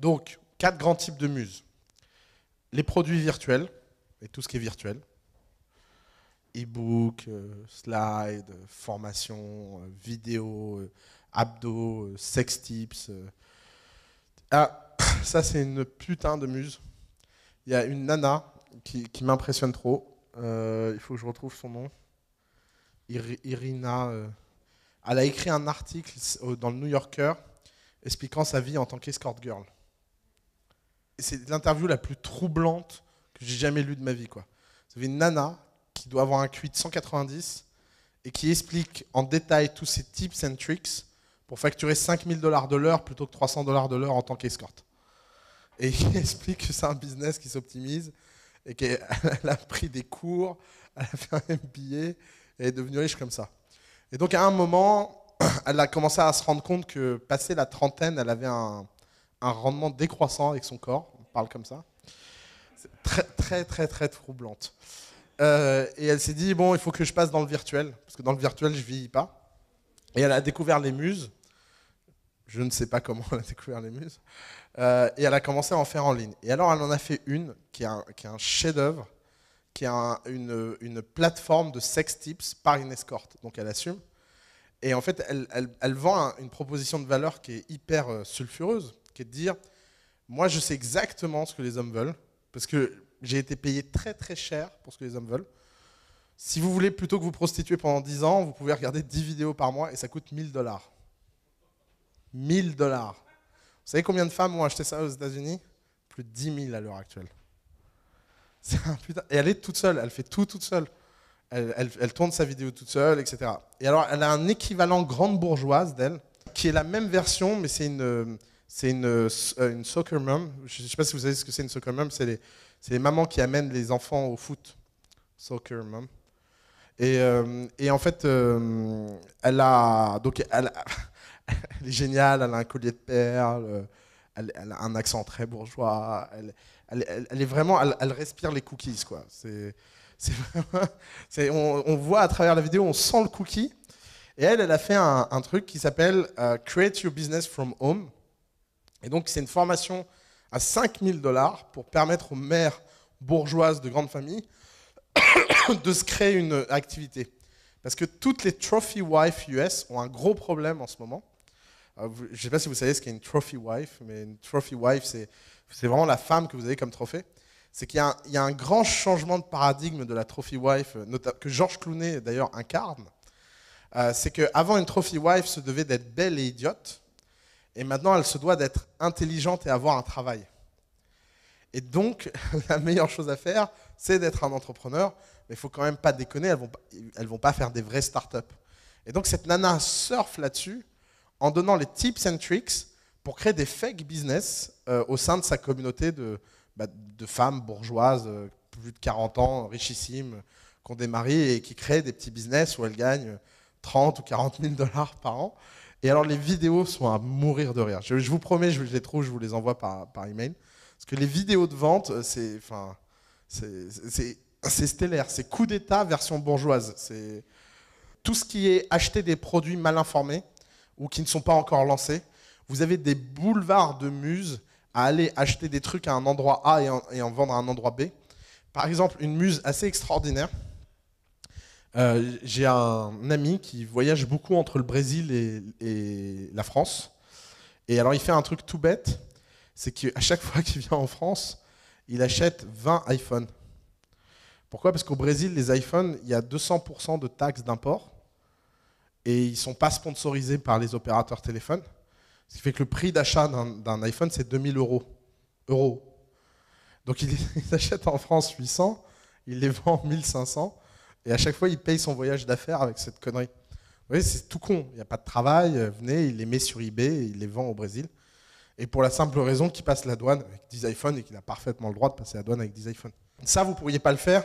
Donc, quatre grands types de muses. Les produits virtuels, et tout ce qui est virtuel. E-book, euh, slide, euh, formation, euh, vidéo, abdos, sex tips. Ah, ça c'est une putain de muse. Il y a une nana qui, m'impressionne trop. il faut que je retrouve son nom. Irina. elle a écrit un article dans le New Yorker expliquant sa vie en tant qu'escort girl c'est l'interview la plus troublante que j'ai jamais lue de ma vie. Quoi. Vous une nana qui doit avoir un QI de 190 et qui explique en détail tous ses tips and tricks pour facturer 5000 dollars de l'heure plutôt que 300 dollars de l'heure en tant qu'escorte. Et qui explique que c'est un business qui s'optimise et qu'elle a pris des cours, elle a fait un MBA et est devenue riche comme ça. Et donc à un moment, elle a commencé à se rendre compte que passé la trentaine, elle avait un, un rendement décroissant avec son corps, on parle comme ça. Très, très, très, très troublante. Euh, et elle s'est dit, bon, il faut que je passe dans le virtuel, parce que dans le virtuel, je vieillis pas. Et elle a découvert les muses. Je ne sais pas comment elle a découvert les muses. Euh, et elle a commencé à en faire en ligne. Et alors, elle en a fait une qui est un, chef-d'œuvre, qui est une, plateforme de sex tips par une escorte. Donc, elle assume. Et en fait, elle, elle vend une proposition de valeur qui est hyper euh, sulfureuse, de dire, moi je sais exactement ce que les hommes veulent, parce que j'ai été payé très très cher pour ce que les hommes veulent. Si vous voulez plutôt que vous prostituer pendant 10 ans, vous pouvez regarder 10 vidéos par mois et ça coûte 1000 dollars. 1000 dollars. Vous savez combien de femmes ont acheté ça aux États-Unis Plus de 10 000 à l'heure actuelle. Et elle est toute seule, elle fait tout toute seule. Elle, elle, elle, tourne sa vidéo toute seule, etc. Et alors, elle a un équivalent grande bourgeoise d'elle, qui est la même version, mais c'est une, euh, c'est une, euh, une, soccer mom. Je ne sais pas si vous savez ce que c'est une soccer mom. C'est les, les, mamans qui amènent les enfants au foot. Soccer mom. Et, euh, et en fait, euh, elle a. Donc, elle, est géniale. Elle a un collier de perles. Elle, a un accent très bourgeois. Elle, elle est vraiment. Elle, respire les cookies, quoi. On, on, voit à travers la vidéo, on sent le cookie. Et elle, elle a fait un, truc qui s'appelle Create Your Business from Home. Et donc, c'est une formation à 5000 dollars pour permettre aux mères bourgeoises de grandes familles de se créer une activité. Parce que toutes les trophy wife US ont un gros problème en ce moment. Euh, je ne sais pas si vous savez ce qu'est une trophy wife, mais une trophy wife, c'est vraiment la femme que vous avez comme trophée. C'est qu'il y, a un grand changement de paradigme de la trophy wife, que Georges Clooney d'ailleurs incarne. Euh, c'est qu'avant, une trophy wife se devait d'être belle et idiote. Et maintenant, elle se doit d'être intelligente et avoir un travail. Et donc, la meilleure chose à faire, c'est d'être un entrepreneur. Mais il faut quand même pas déconner, elles vont, vont pas faire des vraies startups. Et donc, cette nana surfe là-dessus en donnant les tips and tricks pour créer des fake business euh, au sein de sa communauté de, bah, femmes bourgeoises, euh, plus de 40 ans, richissimes, qui ont des maris et qui créent des petits business où elles gagnent 30 ou 40 000 dollars par an. Et alors les vidéos sont à mourir de rire. Je, vous promets, je les trouve, je vous les envoie par, par email. Parce que les vidéos de vente, euh, c'est enfin, c'est stellaire, c'est coup d'État version bourgeoise. C'est tout ce qui est acheter des produits mal informés ou qui ne sont pas encore lancés. Vous avez des boulevards de muses à aller acheter des trucs à un endroit A et et en vendre à un endroit B. Par exemple, une muse assez extraordinaire euh, j'ai un ami qui voyage beaucoup entre le Brésil et, la France. Et alors, il fait un truc tout bête c'est qu'à chaque fois qu'il vient en France, il achète 20 iPhones. Pourquoi Parce qu'au Brésil, les iPhones, il y a 200% de taxes d'import et ils ne sont pas sponsorisés par les opérateurs téléphones. Ce qui fait que le prix d'achat d'un iPhone, c'est 2000 euros. Donc il achète en France 800, il les vend 1500. Et à chaque fois, il paye son voyage d'affaires avec cette connerie. Vous voyez, c'est tout con. Il n'y a pas de travail. Euh, venez, il les met sur eBay, il les vend au Brésil. Et pour la simple raison qu'il passe la douane avec 10 iPhones et qu'il a parfaitement le droit de passer la douane avec des iPhones. Ça, vous ne pourriez pas le faire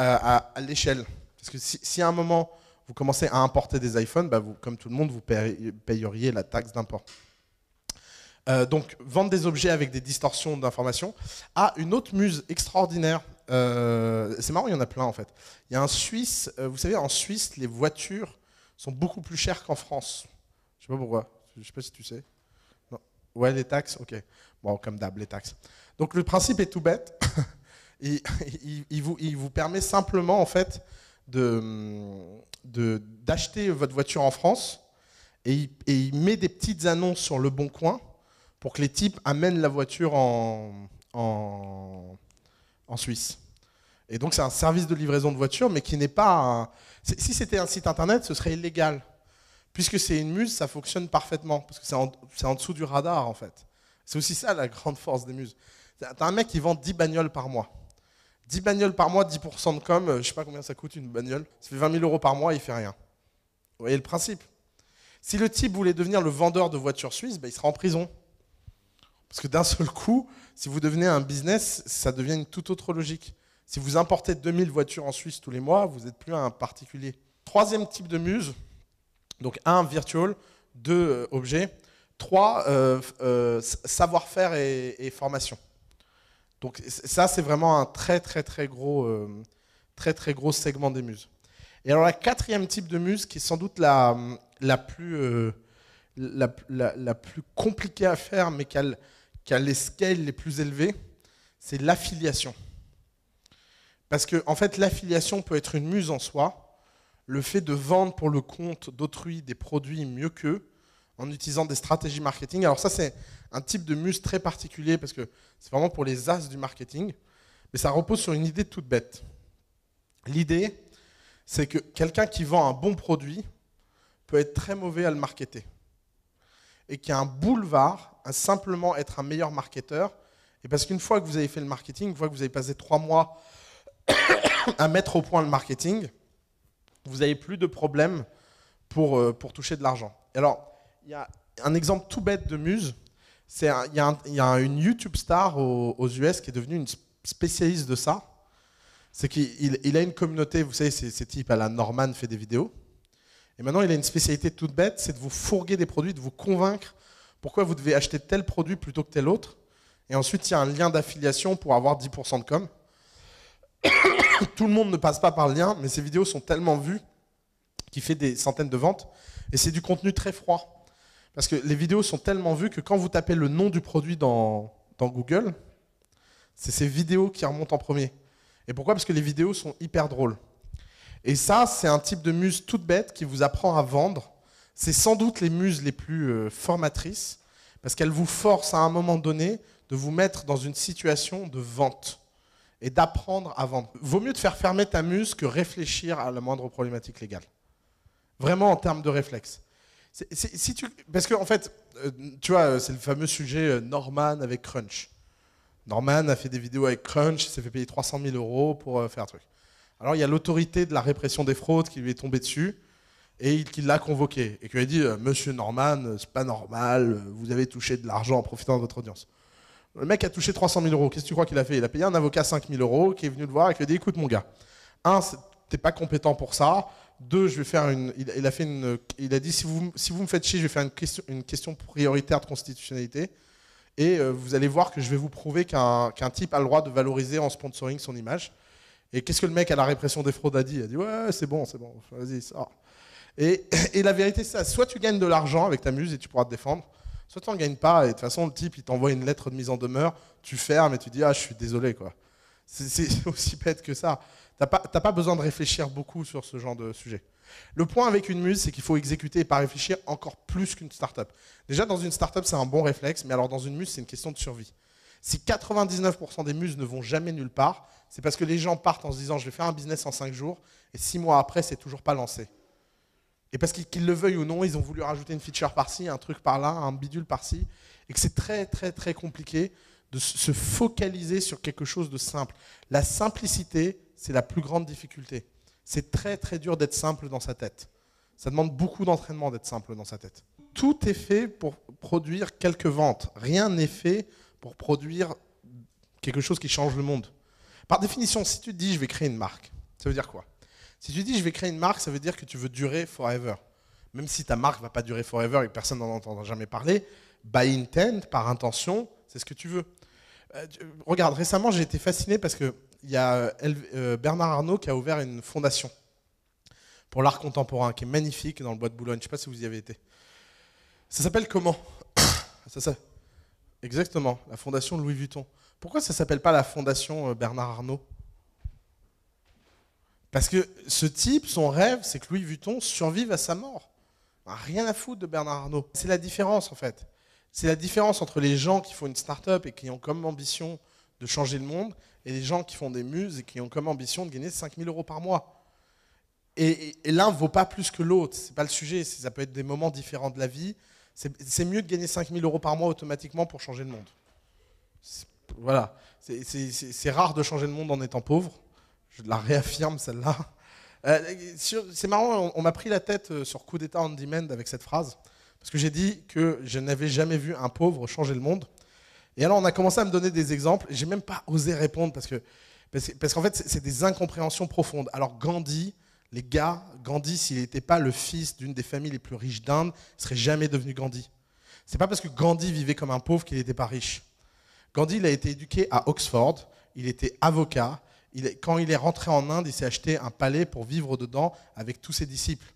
euh, à, l'échelle. Parce que si, à un moment, vous commencez à importer des iPhones, bah, comme tout le monde, vous payeriez la taxe d'import. Euh, donc, vendre des objets avec des distorsions d'information. Ah, une autre muse extraordinaire euh, c'est marrant, il y en a plein en fait. Il y a un Suisse, euh, vous savez, en Suisse, les voitures sont beaucoup plus chères qu'en France. Je sais pas pourquoi. Je sais pas si tu sais. Ouais, les taxes, ok. Bon, comme d'hab, les taxes. Donc le principe est tout bête. il, vous, permet simplement en fait d'acheter votre voiture en France et il, met des petites annonces sur le bon coin pour que les types amènent la voiture en, en Suisse. Et donc c'est un service de livraison de voitures, mais qui n'est pas un... Si c'était un site internet, ce serait illégal. Puisque c'est une muse, ça fonctionne parfaitement, parce que c'est en, dessous du radar en fait. C'est aussi ça la grande force des muses. T'as un mec qui vend 10 bagnoles par mois. 10 bagnoles par mois, 10% de com, euh, je sais pas combien ça coûte une bagnole, ça fait 20 000 euros par mois, il fait rien. Vous voyez le principe Si le type voulait devenir le vendeur de voitures suisses, bah, il sera en prison. Parce que d'un seul coup, si vous devenez un business, ça devient une toute autre logique. Si vous importez 2000 voitures en Suisse tous les mois, vous n'êtes plus un particulier. Troisième type de muse, donc un, virtual, deux, euh, objets, trois, euh, euh, savoir-faire et, formation. Donc ça, c'est vraiment un très très très gros, très très gros segment des muses. Et alors la quatrième type de muse, qui est sans doute la, la plus, la, plus compliquée à faire, mais qui qui a les scales les plus élevés, c'est l'affiliation. Parce que, en fait, l'affiliation peut être une muse en soi. Le fait de vendre pour le compte d'autrui des produits mieux qu'eux, en utilisant des stratégies marketing. Alors ça, c'est un type de muse très particulier parce que c'est vraiment pour les as du marketing. Mais ça repose sur une idée toute bête. L'idée, c'est que quelqu'un qui vend un bon produit peut être très mauvais à le marketer. Et qu'il y a un boulevard à simplement être un meilleur marketeur. Et parce qu'une fois que vous avez fait le marketing, une fois que vous avez passé trois mois à mettre au point le marketing, vous n'avez plus de problèmes pour, euh, pour toucher de l'argent. Alors, il y a un exemple tout bête de muse. Il y, a une YouTube star aux, US qui est devenue une spécialiste de ça. C'est qu'il a une communauté, vous savez, ces types à la Norman fait des vidéos. Et maintenant, il a une spécialité toute bête, c'est de vous fourguer des produits, de vous convaincre pourquoi vous devez acheter tel produit plutôt que tel autre. Et ensuite, il y a un lien d'affiliation pour avoir 10% de com'. tout le monde ne passe pas par le lien, mais ces vidéos sont tellement vues qu'il fait des centaines de ventes. Et c'est du contenu très froid. Parce que les vidéos sont tellement vues que quand vous tapez le nom du produit dans, dans Google, c'est ces vidéos qui remontent en premier. Et pourquoi Parce que les vidéos sont hyper drôles. Et ça, c'est un type de muse toute bête qui vous apprend à vendre. C'est sans doute les muses les plus euh, formatrices, parce qu'elles vous forcent à un moment donné de vous mettre dans une situation de vente et d'apprendre à vendre. Vaut mieux te faire fermer ta muse que réfléchir à la moindre problématique légale. Vraiment en termes de réflexe. si tu, parce que en fait, euh, tu vois, euh, c'est le fameux sujet euh, Norman avec Crunch. Norman a fait des vidéos avec Crunch, il s'est fait payer 300 000 euros pour faire un truc. Alors il y a l'autorité de la répression des fraudes qui lui est tombée dessus et qui l'a convoqué et qui lui a dit Monsieur Norman, c'est pas normal, vous avez touché de l'argent en profitant de votre audience. Le mec a touché 300 000 euros. Qu'est-ce que tu crois qu'il a fait Il a payé un avocat 5 000 euros qui est venu le voir et qui lui a dit écoute mon gars, un, t'es pas compétent pour ça. Deux, je vais faire une. Il, a fait une. Il a dit si vous si vous me faites chier, je vais faire une question, une question prioritaire de constitutionnalité. Et euh, vous allez voir que je vais vous prouver qu'un type a le droit de valoriser en sponsoring son image. Et qu'est-ce que le mec à la répression des fraudes a dit Il a dit ouais c'est bon c'est bon vas-y ça. Et, et la vérité c'est ça. Soit tu gagnes de l'argent avec ta muse et tu pourras te défendre Soit tu n'en gagnes pas, et de toute façon, le type, il t'envoie une lettre de mise en demeure, tu fermes et tu dis, ah, je suis désolé, quoi. C'est aussi bête que ça. T'as pas, pas besoin de réfléchir beaucoup sur ce genre de sujet. Le point avec une muse, c'est qu'il faut exécuter et pas réfléchir encore plus qu'une start-up. Déjà, dans une start-up, c'est un bon réflexe, mais alors dans une muse, c'est une question de survie. Si 99% des muses ne vont jamais nulle part, c'est parce que les gens partent en se disant je vais faire un business en 5 jours, et 6 mois après, c'est toujours pas lancé. Et parce qu'ils le veuillent ou non, ils ont voulu rajouter une feature par-ci, un truc par-là, un bidule par-ci, et que c'est très très très compliqué de se focaliser sur quelque chose de simple. La simplicité, c'est la plus grande difficulté. C'est très très dur d'être simple dans sa tête. Ça demande beaucoup d'entraînement d'être simple dans sa tête. Tout est fait pour produire quelques ventes. Rien n'est fait pour produire quelque chose qui change le monde. Par définition, si tu te dis je vais créer une marque, ça veut dire quoi si tu dis je vais créer une marque, ça veut dire que tu veux durer forever. Même si ta marque va pas durer forever et que personne n'en entendra jamais parler, by intent, par intention, c'est ce que tu veux. Euh, regarde, récemment j'ai été fasciné parce que il y a euh, euh, Bernard Arnault qui a ouvert une fondation pour l'art contemporain qui est magnifique dans le bois de Boulogne. Je sais pas si vous y avez été. Ça s'appelle comment Exactement, la fondation Louis Vuitton. Pourquoi ça s'appelle pas la fondation Bernard Arnault parce que ce type, son rêve, c'est que Louis Vuitton survive à sa mort. Rien à foutre de Bernard Arnault. C'est la différence en fait. C'est la différence entre les gens qui font une start-up et qui ont comme ambition de changer le monde et les gens qui font des muses et qui ont comme ambition de gagner 5000 euros par mois. Et, l'un ne vaut pas plus que l'autre. C'est pas le sujet. Ça peut être des moments différents de la vie. C'est mieux de gagner 5000 euros par mois automatiquement pour changer le monde. Voilà. C'est rare de changer le monde en étant pauvre je la réaffirme celle-là. Euh, c'est marrant, on, m'a pris la tête euh, sur coup d'État on demand avec cette phrase, parce que j'ai dit que je n'avais jamais vu un pauvre changer le monde. Et alors on a commencé à me donner des exemples, j'ai même pas osé répondre, parce que parce, qu'en fait c'est des incompréhensions profondes. Alors Gandhi, les gars, Gandhi, s'il n'était pas le fils d'une des familles les plus riches d'Inde, ne serait jamais devenu Gandhi. C'est pas parce que Gandhi vivait comme un pauvre qu'il n'était pas riche. Gandhi, il a été éduqué à Oxford, il était avocat, quand il est rentré en Inde, il s'est acheté un palais pour vivre dedans avec tous ses disciples.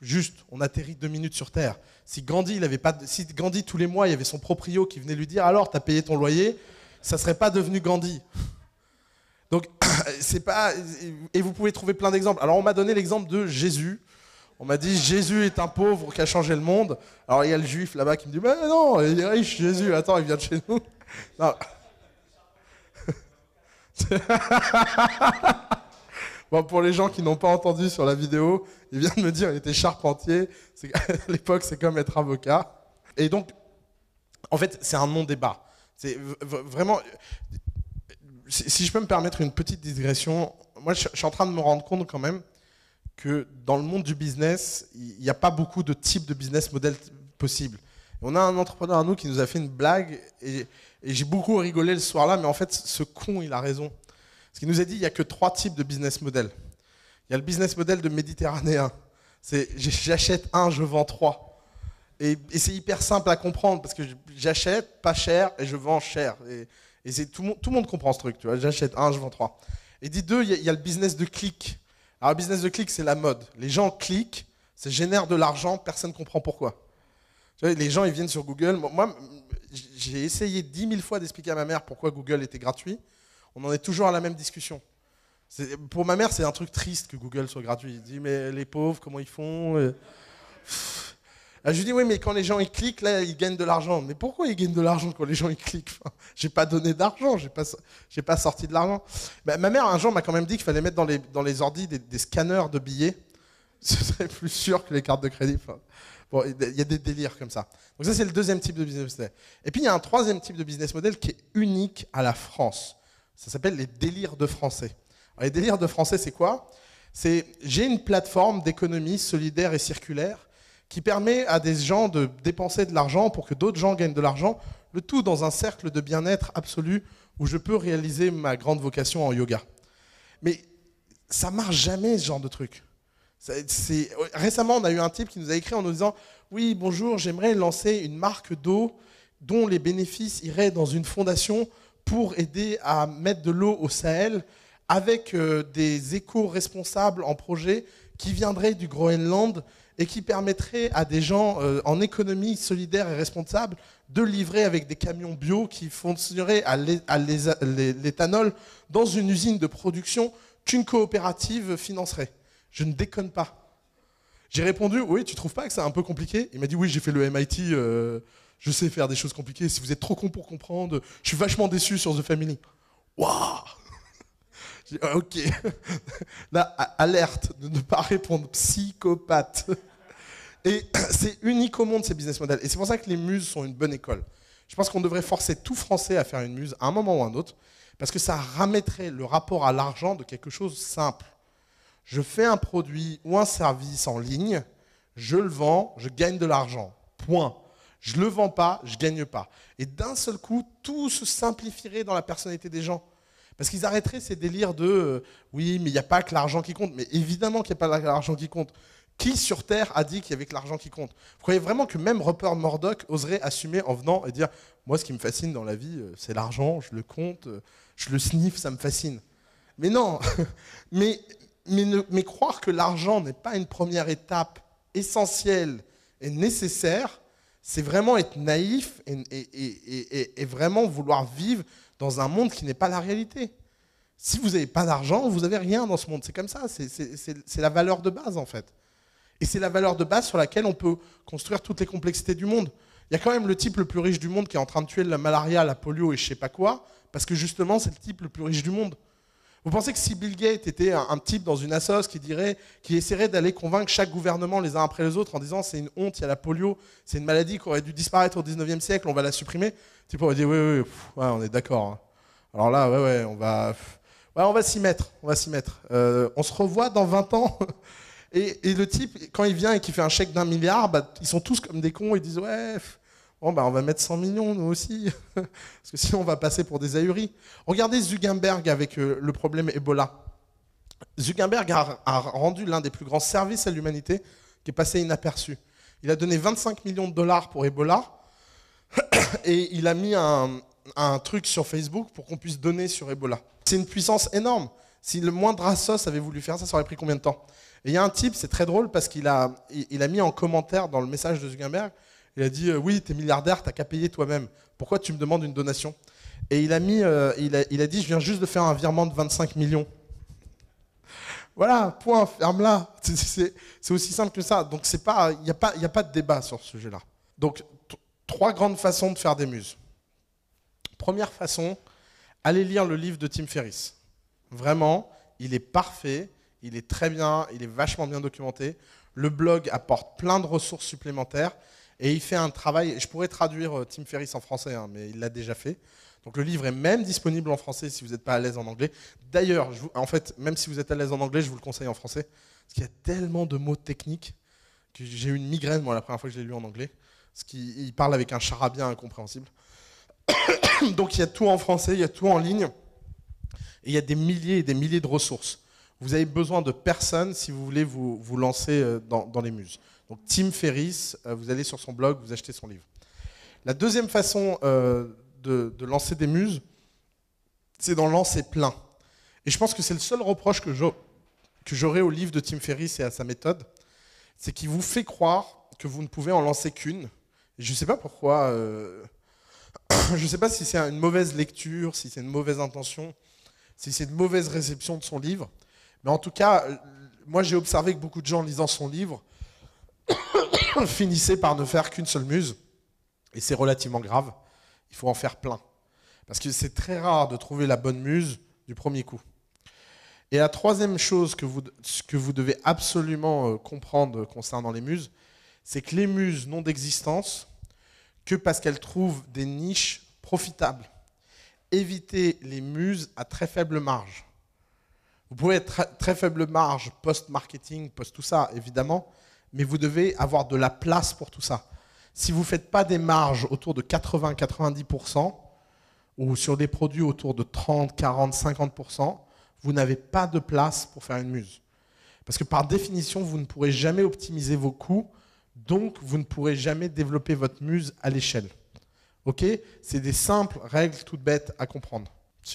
Juste, on atterrit deux minutes sur Terre. Si Gandhi, il avait pas si Gandhi tous les mois, il y avait son proprio qui venait lui dire alors tu as payé ton loyer, ça serait pas devenu Gandhi. Donc c'est pas et vous pouvez trouver plein d'exemples. Alors on m'a donné l'exemple de Jésus. On m'a dit Jésus est un pauvre qui a changé le monde. Alors il y a le juif là-bas qui me dit mais non, il est riche Jésus. Attends, il vient de chez nous. Non. bon, pour les gens qui n'ont pas entendu sur la vidéo, il vient de me dire qu'il était charpentier. à l'époque, c'est comme être avocat. Et donc, en fait, c'est un non-débat. C'est vraiment. Si je peux me permettre une petite digression, moi, je suis en train de me rendre compte quand même que dans le monde du business, il n'y a pas beaucoup de types de business model possibles. On a un entrepreneur à nous qui nous a fait une blague et et j'ai beaucoup rigolé le soir-là, mais en fait, ce con, il a raison. Parce qu'il nous a dit, il n'y a que trois types de business model. Il y a le business model de méditerranéen. C'est j'achète un, je vends trois. Et, c'est hyper simple à comprendre parce que j'achète pas cher et je vends cher. Et, tout, tout, le monde comprend ce truc, tu vois. J'achète un, je vends trois. Et dit deux, il y, y, a le business de clic. Alors le business de clic, c'est la mode. Les gens cliquent, ça génère de l'argent, personne ne comprend pourquoi les gens, ils viennent sur Google. Moi, j'ai essayé dix mille fois d'expliquer à ma mère pourquoi Google était gratuit. On en est toujours à la même discussion. Pour ma mère, c'est un truc triste que Google soit gratuit. elle dit mais les pauvres, comment ils font euh? je lui dis, oui, mais quand les gens ils cliquent, là, ils gagnent de l'argent. Mais pourquoi ils gagnent de l'argent quand les gens ils cliquent J'ai pas donné d'argent, j'ai pas, pas sorti de l'argent. Bah, ma mère, un jour, m'a quand même dit qu'il fallait mettre dans les, dans ordis des, scanners de billets. Ce serait plus sûr que les cartes de crédit. Bon, il y a des délires comme ça. Donc ça, c'est le deuxième type de business model. Et puis, il y a un troisième type de business model qui est unique à la France. Ça s'appelle les délires de français. les délires de français, c'est quoi C'est j'ai une plateforme d'économie solidaire et circulaire qui permet à des gens de dépenser de l'argent pour que d'autres gens gagnent de l'argent, le tout dans un cercle de bien-être absolu où je peux réaliser ma grande vocation en yoga. Mais ça marche jamais ce genre de truc. C'est... Récemment, on a eu un type qui nous a écrit en nous disant Oui, bonjour, j'aimerais lancer une marque d'eau dont les bénéfices iraient dans une fondation pour aider à mettre de l'eau au Sahel avec euh, des éco-responsables en projet qui viendraient du Groenland et qui permettraient à des gens euh, en économie solidaire et responsable de livrer avec des camions bio qui fonctionneraient à l'éthanol dans une usine de production qu'une coopérative financerait. Je ne déconne pas. J'ai répondu, oui, tu trouves pas que c'est un peu compliqué Il m'a dit, oui, j'ai fait le MIT, euh, je sais faire des choses compliquées. Si vous êtes trop con pour comprendre, je suis vachement déçu sur The Family. Waouh ah, ok. Là, alerte de ne pas répondre, psychopathe. Et c'est unique au monde ces business models. Et c'est pour ça que les muses sont une bonne école. Je pense qu'on devrait forcer tout Français à faire une muse à un moment ou à un autre, parce que ça ramèterait le rapport à l'argent de quelque chose simple je fais un produit ou un service en ligne, je le vends, je gagne de l'argent. Point. Je le vends pas, je gagne pas. Et d'un seul coup, tout se simplifierait dans la personnalité des gens. Parce qu'ils arrêteraient ces délires de euh, oui, mais il n'y a pas que l'argent qui compte. Mais évidemment qu'il n'y a pas l'argent qui compte. Qui sur Terre a dit qu'il y avait que l'argent qui compte Vous croyez vraiment que même Rupert Murdoch oserait assumer en venant et dire Moi, ce qui me fascine dans la vie, euh, c'est l'argent, je le compte, euh, je le sniffe, ça me fascine. Mais non Mais, mais, croire que l'argent n'est pas une première étape essentielle et nécessaire, c'est vraiment être naïf et, vraiment vouloir vivre dans un monde qui n'est pas la réalité. Si vous n'avez pas d'argent, vous n'avez rien dans ce monde. C'est comme ça, c'est la valeur de base en fait. Et c'est la valeur de base sur laquelle on peut construire toutes les complexités du monde. Il y a quand même le type le plus riche du monde qui est en train de tuer la malaria, la polio et je sais pas quoi, parce que justement c'est le type le plus riche du monde. Vous pensez que si Bill Gates était un, type dans une assoce qui dirait, qui essaierait d'aller convaincre chaque gouvernement les uns après les autres en disant c'est une honte, il y a la polio, c'est une maladie qui aurait dû disparaître au 19e siècle, on va la supprimer, tu pourrais dire oui, oui, on est d'accord. Hein. Alors là, ouais, ouais, on va, ouais, on va s'y mettre, on va s'y mettre. Euh, on se revoit dans 20 ans. Et, le type, quand il vient et qu'il fait un chèque d'un milliard, bah, ils sont tous comme des cons, ils disent ouais. Oh, « Bon, bah, on va mettre 100 millions, nous aussi. Parce que sinon, on va passer pour des ahuris. Regardez Zuckerberg avec euh, le problème Ebola. Zuckerberg a, rendu l'un des plus grands services à l'humanité qui est passé inaperçu. Il a donné 25 millions de dollars pour Ebola et il a mis un, truc sur Facebook pour qu'on puisse donner sur Ebola. C'est une puissance énorme. Si le moindre assos avait voulu faire ça, ça aurait pris combien de temps il y a un type, c'est très drôle parce qu'il a, a mis en commentaire dans le message de Zuckerberg, il a dit euh, Oui, Oui, es milliardaire, t'as qu'à payer toi-même. Pourquoi tu me demandes une donation Et il a, mis, euh, il, a, dit Je viens juste de faire un virement de 25 millions. Voilà, point, ferme la C'est aussi simple que ça. Donc il n'y a, pas, a pas de débat sur ce sujet-là. Donc trois grandes façons de faire des muses. Première façon, allez lire le livre de Tim Ferriss. Vraiment, il est parfait, il est très bien, il est vachement bien documenté. Le blog apporte plein de ressources supplémentaires. Et il fait un travail, je pourrais traduire euh, Tim Ferriss en français, hein, mais il l'a déjà fait. Donc le livre est même disponible en français si vous n'êtes pas à l'aise en anglais. D'ailleurs, en fait, même si vous êtes à l'aise en anglais, je vous le conseille en français. Parce qu'il y a tellement de mots techniques que j'ai eu une migraine, moi, la première fois que je l'ai lu en anglais. Parce qu'il parle avec un charabia incompréhensible. Donc il y a tout en français, il y a tout en ligne. Et il y a des milliers et des milliers de ressources. Vous avez besoin de personne si vous voulez vous, lancer euh, dans les muses. Donc Tim Ferriss, euh, vous allez sur son blog, vous achetez son livre. La deuxième façon euh, de, lancer des muses, c'est d'en lancer plein. Et je pense que c'est le seul reproche que j'aurai au livre de Tim Ferriss et à sa méthode, c'est qu'il vous fait croire que vous ne pouvez en lancer qu'une. Je ne sais pas pourquoi. Euh, je ne sais pas si c'est une mauvaise lecture, si c'est une mauvaise intention, si c'est une mauvaise réception de son livre. Mais en tout cas, moi j'ai observé que beaucoup de gens lisant son livre finissez par ne faire qu'une seule muse, et c'est relativement grave, il faut en faire plein. Parce que c'est très rare de trouver la bonne muse du premier coup. Et la troisième chose que vous, que vous devez absolument euh, comprendre concernant les muses, c'est que les muses n'ont d'existence que parce qu'elles trouvent des niches profitables. Évitez les muses à très faible marge. Vous pouvez être très faible marge post-marketing, post tout ça, évidemment, mais vous devez avoir de la place pour tout ça. Si vous ne faites pas des marges autour de 80-90%, ou sur des produits autour de 30, 40, 50%, vous n'avez pas de place pour faire une muse. Parce que par définition, vous ne pourrez jamais optimiser vos coûts, donc vous ne pourrez jamais développer votre muse à l'échelle. Ok C'est des simples règles toutes bêtes à comprendre.